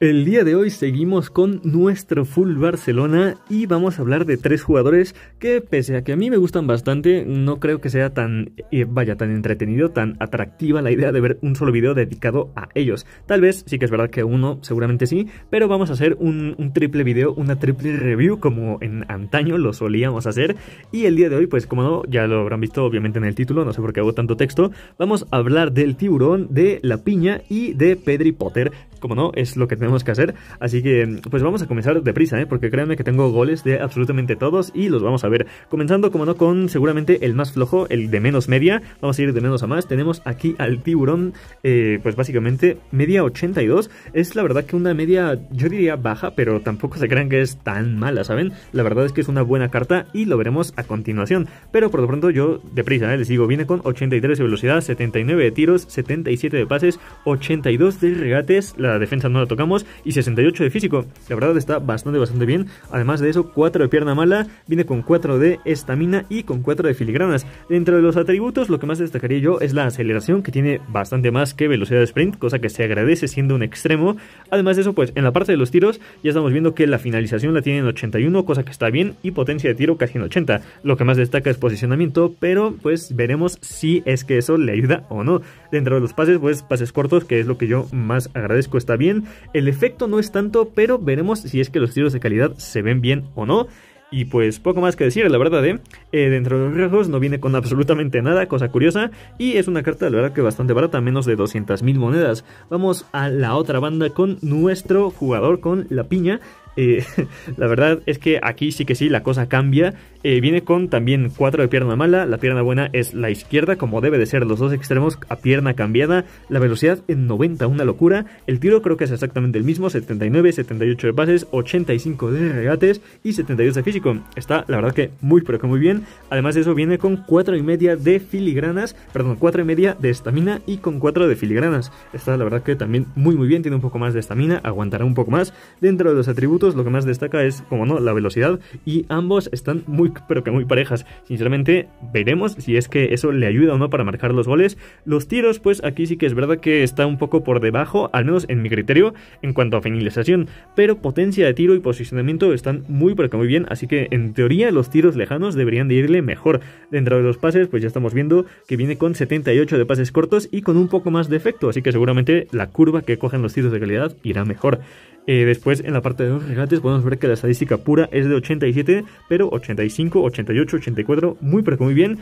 El día de hoy seguimos con nuestro Full Barcelona y vamos a hablar de tres jugadores que pese a que a mí me gustan bastante, no creo que sea tan, eh, vaya, tan entretenido, tan atractiva la idea de ver un solo video dedicado a ellos. Tal vez sí que es verdad que uno, seguramente sí, pero vamos a hacer un, triple video, una triple review como en antaño lo solíamos hacer. Y el día de hoy, pues como no, ya lo habrán visto obviamente en el título, no sé por qué hago tanto texto, vamos a hablar del tiburón, de la piña y de Pedri Potter. Como no, es lo que tenemos tenemos que hacer. Así que pues vamos a comenzar deprisa, ¿eh? porque créanme que tengo goles de absolutamente todos y los vamos a ver. Comenzando como no con seguramente el más flojo, el de menos media. Vamos a ir de menos a más. Tenemos aquí al tiburón, eh, pues básicamente media 82. Es la verdad que una media, yo diría baja, pero tampoco se crean que es tan mala, ¿saben? La verdad es que es una buena carta y lo veremos a continuación. Pero por lo pronto yo deprisa, ¿eh? les digo, viene con 83 de velocidad, 79 de tiros, 77 de pases, 82 de regates. La defensa no la tocamos y 68 de físico. La verdad está bastante, bastante bien. Además de eso, 4 de pierna mala, viene con 4 de estamina y con 4 de filigranas. Dentro de los atributos, lo que más destacaría yo es la aceleración, que tiene bastante más que velocidad de sprint, cosa que se agradece siendo un extremo. Además de eso, pues en la parte de los tiros, ya estamos viendo que la finalización la tiene en 81, cosa que está bien, y potencia de tiro casi en 80. Lo que más destaca es posicionamiento, pero pues veremos si es que eso le ayuda o no. Dentro de los pases, pues pases cortos, que es lo que yo más agradezco, está bien. El efecto no es tanto, pero veremos si es que los tiros de calidad se ven bien o no. Y pues poco más que decir, la verdad, de ¿eh? eh, dentro de los rasgos no viene con absolutamente nada, cosa curiosa. Y es una carta, la verdad, que bastante barata, menos de 200.000 monedas. Vamos a la otra banda con nuestro jugador, con la piña. la verdad es que aquí sí que sí, la cosa cambia. Eh, viene con también 4 de pierna mala. La pierna buena es la izquierda, como debe de ser, los dos extremos a pierna cambiada. La velocidad en 90, una locura. El tiro creo que es exactamente el mismo: 79, 78 de pases, 85 de regates y 72 de físico. Está, la verdad, que muy, pero que muy bien. Además, de eso viene con 4 y media de filigranas, perdón, 4 y media de estamina y con 4 de filigranas. Está, la verdad, que también muy, muy bien. Tiene un poco más de estamina, aguantará un poco más. Dentro de los atributos lo que más destaca es, como no, la velocidad y ambos están muy, pero que muy parejas. Sinceramente, veremos si es que eso le ayuda o no para marcar los goles. Los tiros, pues aquí sí que es verdad que está un poco por debajo, al menos en mi criterio, en cuanto a finalización, pero potencia de tiro y posicionamiento están muy, pero que muy bien, así que en teoría los tiros lejanos deberían de irle mejor. Dentro de los pases, pues ya estamos viendo que viene con 78 de pases cortos y con un poco más de efecto, así que seguramente la curva que cogen los tiros de calidad irá mejor. Eh, después, en la parte de los regates, podemos ver que la estadística pura es de 87, pero 85, 88, 84, muy pero muy bien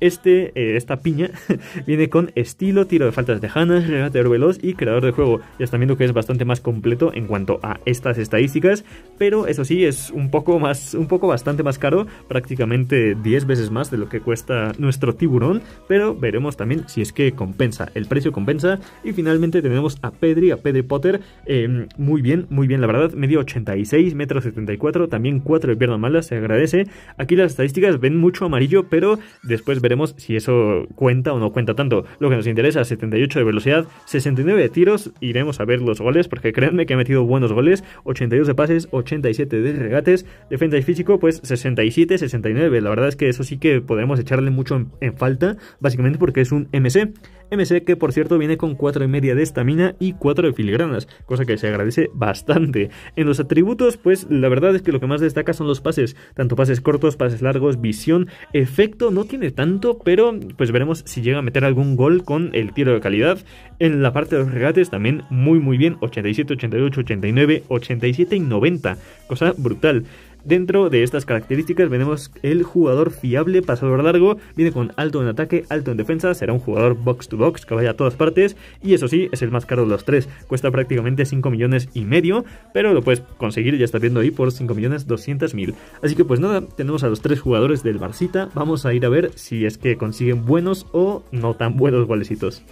este, eh, esta piña viene con estilo, tiro de faltas de Hannah regateador veloz y creador de juego. Ya están viendo que es bastante más completo en cuanto a estas estadísticas, pero eso sí, es un poco más, un poco bastante más caro, prácticamente 10 veces más de lo que cuesta nuestro tiburón, pero veremos también si es que compensa, el precio compensa. Y finalmente tenemos a Pedri, a Pedri Potter, em, muy bien, muy bien, la verdad, medio 86, metro 74, también 4 de piernas malas, se agradece. Aquí las estadísticas ven mucho amarillo, pero después veremos si eso cuenta o no cuenta tanto. Lo que nos interesa, 78 de velocidad, 69 de tiros, iremos a ver los goles, porque créanme que ha metido buenos goles, 82 de pases, 87 de regates, defensa y físico, pues 67, 69. La verdad es que eso sí que podemos echarle mucho en, en falta, básicamente porque es un MC. MC que por cierto viene con 4.5 y media de estamina y 4 de filigranas, cosa que se agradece bastante. En los atributos, pues la verdad es que lo que más destaca son los pases, tanto pases cortos, pases largos, visión, efecto no tiene tanto, pero pues veremos si llega a meter algún gol con el tiro de calidad. En la parte de los regates también muy muy bien, 87, 88, 89, 87 y 90, cosa brutal. Dentro de estas características veremos el jugador fiable, pasador largo, viene con alto en ataque, alto en defensa, será un jugador box to box que vaya a todas partes y eso sí, es el más caro de los tres, cuesta prácticamente 5 millones y medio, pero lo puedes conseguir, ya estás viendo ahí, por 5 millones 200 mil. Así que pues nada, tenemos a los tres jugadores del Barcita, vamos a ir a ver si es que consiguen buenos o no tan buenos golesitos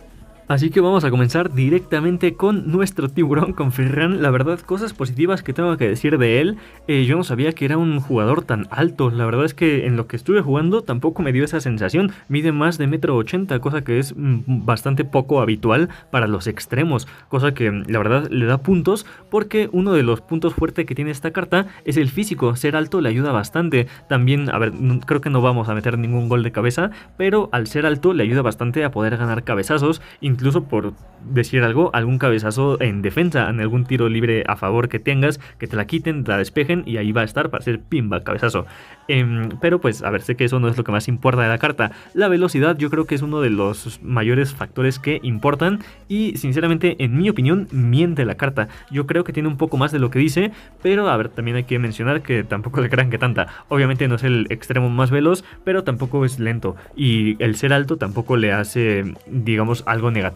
Así que vamos a comenzar directamente con nuestro tiburón, con Ferran. La verdad, cosas positivas que tengo que decir de él. Eh, yo no sabía que era un jugador tan alto. La verdad es que en lo que estuve jugando tampoco me dio esa sensación. Mide más de metro ochenta, cosa que es mm, bastante poco habitual para los extremos. Cosa que mm, la verdad le da puntos porque uno de los puntos fuertes que tiene esta carta es el físico. Ser alto le ayuda bastante. También, a ver, creo que no vamos a meter ningún gol de cabeza, pero al ser alto le ayuda bastante a poder ganar cabezazos incluso por decir algo, algún cabezazo en defensa, en algún tiro libre a favor que tengas, que te la quiten, la despejen y ahí va a estar para hacer pimba, cabezazo. Em, pero pues, a ver, sé que eso no es lo que más importa de la carta. La velocidad yo creo que es uno de los mayores factores que importan y sinceramente, en mi opinión, miente la carta. Yo creo que tiene un poco más de lo que dice, pero a ver, también hay que mencionar que tampoco le crean que tanta. Obviamente no es el extremo más veloz, pero tampoco es lento y el ser alto tampoco le hace, digamos, algo negativo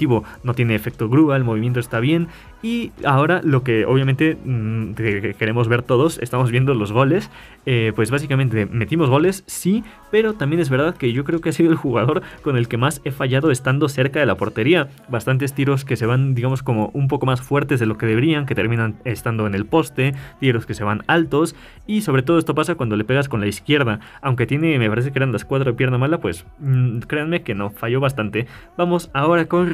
no tiene efecto grúa, el movimiento está bien. Y ahora lo que obviamente mm, queremos ver todos, estamos viendo los goles. Eh, pues básicamente metimos goles, sí, pero también es verdad que yo creo que ha sido el jugador con el que más he fallado estando cerca de la portería. Bastantes tiros que se van, digamos, como un poco más fuertes de lo que deberían, que terminan estando en el poste, tiros que se van altos. Y sobre todo esto pasa cuando le pegas con la izquierda. Aunque tiene, me parece que eran las cuatro de pierna mala, pues mm, créanme que no, falló bastante. Vamos ahora con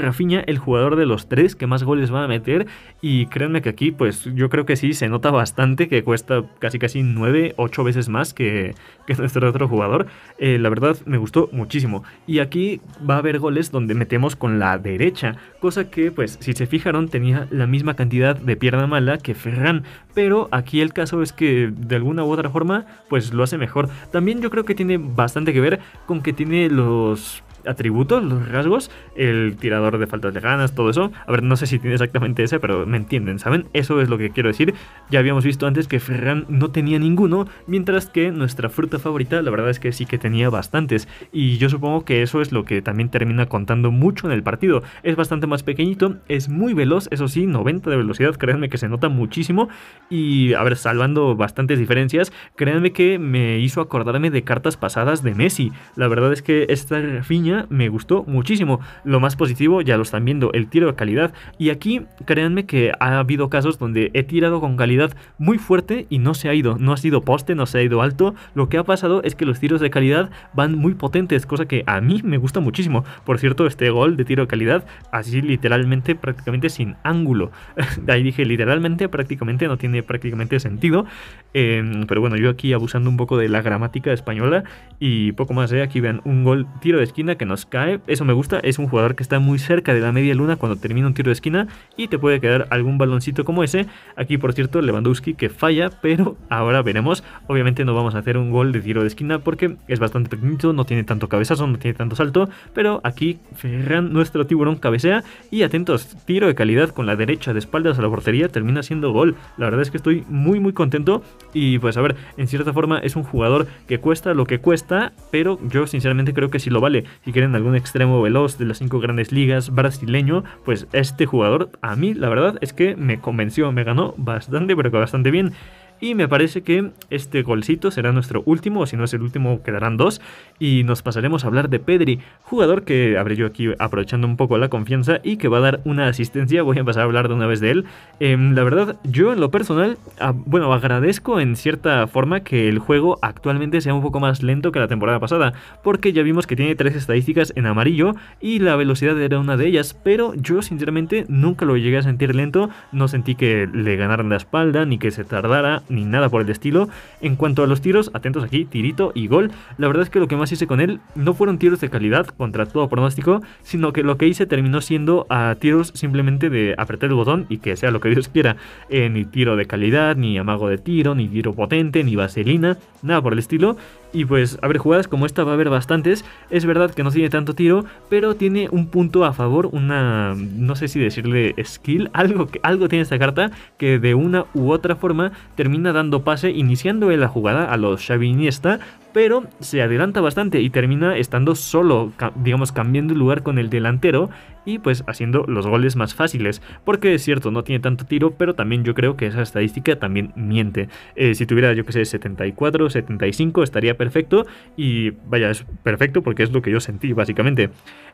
el jugador de los tres que más goles va a meter y créanme que aquí pues yo creo que sí se nota bastante que cuesta casi casi 9, 8 veces más que, que nuestro otro jugador. Eh, la verdad me gustó muchísimo y aquí va a haber goles donde metemos con la derecha, cosa que pues si se fijaron tenía la misma cantidad de pierna mala que Ferran, pero aquí el caso es que de alguna u otra forma pues lo hace mejor. También yo creo que tiene bastante que ver con que tiene los atributos, los rasgos, el tirador de faltas de ganas, todo eso. A ver, no sé si tiene exactamente ese, pero me entienden, ¿saben? Eso es lo que quiero decir. Ya habíamos visto antes que Ferran no tenía ninguno, mientras que nuestra fruta favorita, la verdad es que sí que tenía bastantes. Y yo supongo que eso es lo que también termina contando mucho en el partido. Es bastante más pequeñito, es muy veloz, eso sí, 90 de velocidad, créanme que se nota muchísimo. Y a ver, salvando bastantes diferencias, créanme que me hizo acordarme de cartas pasadas de Messi. La verdad es que esta refiña me gustó muchísimo. Lo más positivo, ya lo están viendo, el tiro de calidad. Y aquí, créanme que ha habido casos donde he tirado con calidad muy fuerte y no se ha ido. No ha sido poste, no se ha ido alto. Lo que ha pasado es que los tiros de calidad van muy potentes, cosa que a mí me gusta muchísimo. Por cierto, este gol de tiro de calidad, así literalmente, prácticamente sin ángulo. ahí dije literalmente, prácticamente, no tiene prácticamente sentido. Em, pero bueno, yo aquí abusando un poco de la gramática española y poco más, ¿eh? Aquí vean un gol, tiro de esquina que nos cae, eso me gusta, es un jugador que está muy cerca de la media luna cuando termina un tiro de esquina y te puede quedar algún baloncito como ese. Aquí, por cierto, Lewandowski que falla, pero ahora veremos. Obviamente no vamos a hacer un gol de tiro de esquina porque es bastante pequeñito, no tiene tanto cabezazo, no tiene tanto salto, pero aquí Ferran, nuestro tiburón, cabecea y atentos, tiro de calidad con la derecha de espaldas a la portería, termina siendo gol. La verdad es que estoy muy muy contento y pues a ver, en cierta forma es un jugador que cuesta lo que cuesta, pero yo sinceramente creo que si lo vale. Si quieren algún extremo veloz de las cinco grandes ligas brasileño, pues este jugador a mí la verdad es que me convenció, me ganó bastante, pero que bastante bien. Y me parece que este golcito será nuestro último, o si no es el último, quedarán dos y nos pasaremos a hablar de Pedri, jugador que habré yo aquí aprovechando un poco la confianza y que va a dar una asistencia. Voy a pasar a hablar de una vez de él. Em, la verdad, yo en lo personal, ah, bueno, agradezco en cierta forma que el juego actualmente sea un poco más lento que la temporada pasada, porque ya vimos que tiene tres estadísticas en amarillo y la velocidad era una de ellas, pero yo sinceramente nunca lo llegué a sentir lento, no sentí que le ganaran la espalda, ni que se tardara, ni nada por el estilo. En cuanto a los tiros, atentos aquí, tirito y gol, la verdad es que lo que más hice con él no fueron tiros de calidad contra todo pronóstico, sino que lo que hice terminó siendo a ah, tiros simplemente de apretar el botón y que sea lo que Dios quiera. Eh, ni tiro de calidad, ni amago de tiro, ni tiro potente, ni vaselina, nada por el estilo. Y pues, a ver, jugadas como esta va a haber bastantes. Es verdad que no tiene tanto tiro, pero tiene un punto a favor, una, no sé si decirle skill, algo, que, algo tiene esta carta que de una u otra forma termina dando pase, iniciando la jugada a los Xavi Iniesta, pero se adelanta bastante y termina estando solo, digamos, cambiando el lugar con el delantero y pues haciendo los goles más fáciles. Porque es cierto, no tiene tanto tiro, pero también yo creo que esa estadística también miente. Eh, si tuviera, yo que sé, 74, 75, estaría perfecto y vaya, es perfecto porque es lo que yo sentí básicamente.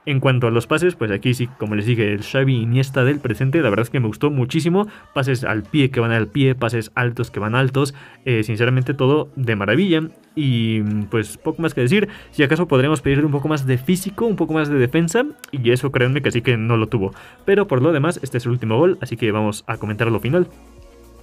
En cuanto a los pases, pues aquí sí, como les dije, el Xavi Iniesta del presente, la verdad es que me gustó muchísimo, pases al pie que van al pie, pases altos que van altos, eh, sinceramente todo de maravilla y pues poco más que decir, si acaso podremos pedirle un poco más de físico, un poco más de defensa y eso créanme que sí que no lo tuvo, pero por lo demás este es el último gol, así que vamos a comentar lo final.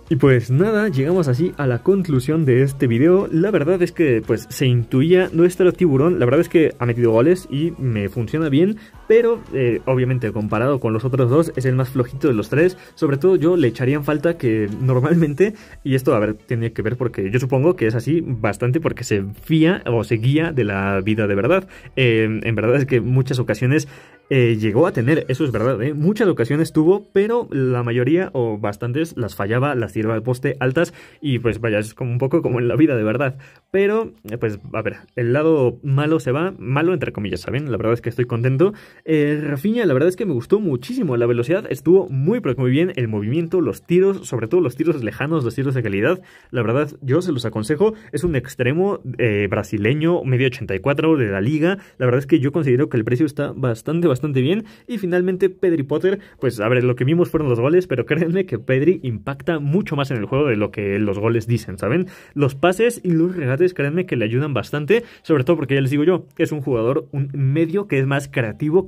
Y pues nada, llegamos así a la conclusión de este video. La verdad es que pues se intuía nuestro tiburón. La verdad es que ha metido goles y me funciona bien pero eh, obviamente comparado con los otros dos es el más flojito de los tres. Sobre todo yo le echarían falta que normalmente, y esto a ver, tiene que ver porque yo supongo que es así bastante porque se fía o se guía de la vida de verdad. Eh, en verdad es que muchas ocasiones eh, llegó a tener, eso es verdad, eh, muchas ocasiones tuvo, pero la mayoría o bastantes las fallaba, las tiraba al poste altas y pues vaya, es como un poco como en la vida de verdad. Pero, pues a ver, el lado malo se va, malo entre comillas, ¿saben? La verdad es que estoy contento eh, Rafinha, la verdad es que me gustó muchísimo. La velocidad estuvo muy, muy bien. El movimiento, los tiros, sobre todo los tiros lejanos, los tiros de calidad. La verdad, yo se los aconsejo. Es un extremo eh, brasileño, medio 84 de la liga. La verdad es que yo considero que el precio está bastante, bastante bien. Y finalmente, Pedri Potter, pues a ver, lo que vimos fueron los goles, pero créanme que Pedri impacta mucho más en el juego de lo que los goles dicen, ¿saben? Los pases y los regates, créanme que le ayudan bastante, sobre todo porque ya les digo yo, es un jugador, un medio que es más creativo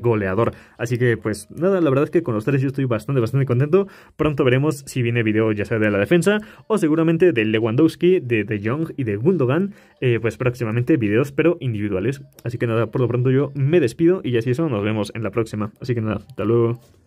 goleador. Así que pues nada, la verdad es que con los tres yo estoy bastante, bastante contento. Pronto veremos si viene video ya sea de la defensa o seguramente de Lewandowski, de De Jong y de Gundogan, eh, pues próximamente videos pero individuales. Así que nada, por lo pronto yo me despido y ya si eso nos vemos en la próxima. Así que nada, hasta luego.